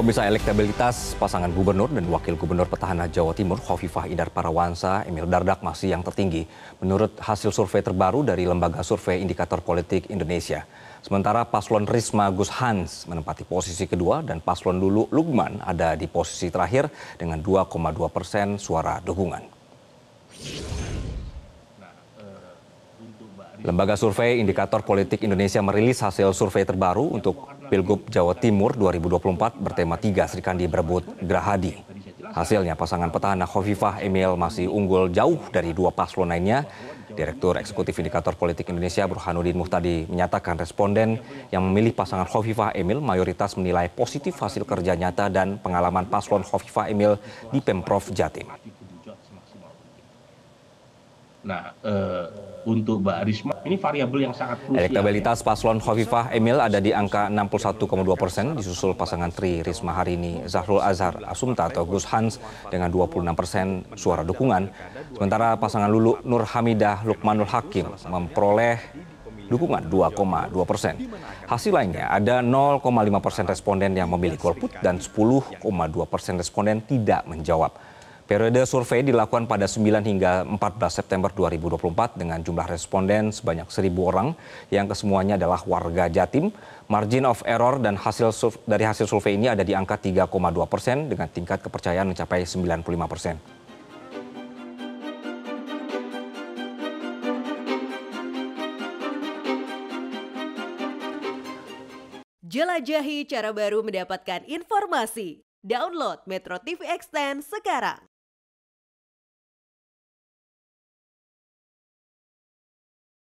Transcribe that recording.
Pemirsa elektabilitas pasangan gubernur dan wakil gubernur petahana Jawa Timur Khofifah Indar Parawansa Emil Dardak masih yang tertinggi menurut hasil survei terbaru dari Lembaga Survei Indikator Politik Indonesia. Sementara paslon Risma Gus Hans menempati posisi kedua dan paslon Lulu Lugman ada di posisi terakhir dengan 2,2 persen suara dukungan. Lembaga Survei Indikator Politik Indonesia merilis hasil survei terbaru untuk Pilgub Jawa Timur 2024 bertema tiga Kandi berebut Grahadi. Hasilnya pasangan petahana Khofifah Emil masih unggul jauh dari dua paslon lainnya. Direktur Eksekutif Indikator Politik Indonesia Burhanuddin Muhtadi menyatakan responden yang memilih pasangan Khofifah Emil mayoritas menilai positif hasil kerja nyata dan pengalaman paslon Khofifah Emil di Pemprov Jatim. Nah, e, untuk Mbak Risma, ini variabel yang sangat krusial. Elektabilitas paslon Khofifah Emil ada di angka 61,2 persen, disusul pasangan Tri Risma hari ini, Zahrul Azhar Asumta atau Gus Hans dengan 26 persen suara dukungan. Sementara pasangan Lulu Nur Hamidah Lukmanul Hakim memperoleh dukungan 2,2 persen. Hasil lainnya ada 0,5 persen responden yang memilih golput dan 10,2 persen responden tidak menjawab. Periode survei dilakukan pada 9 hingga 14 September 2024 dengan jumlah responden sebanyak 1.000 orang yang kesemuanya adalah warga Jatim. Margin of error dan hasil dari hasil survei ini ada di angka 3,2 persen dengan tingkat kepercayaan mencapai 95 persen. Jelajahi cara baru mendapatkan informasi. Download Metro TV Extend sekarang.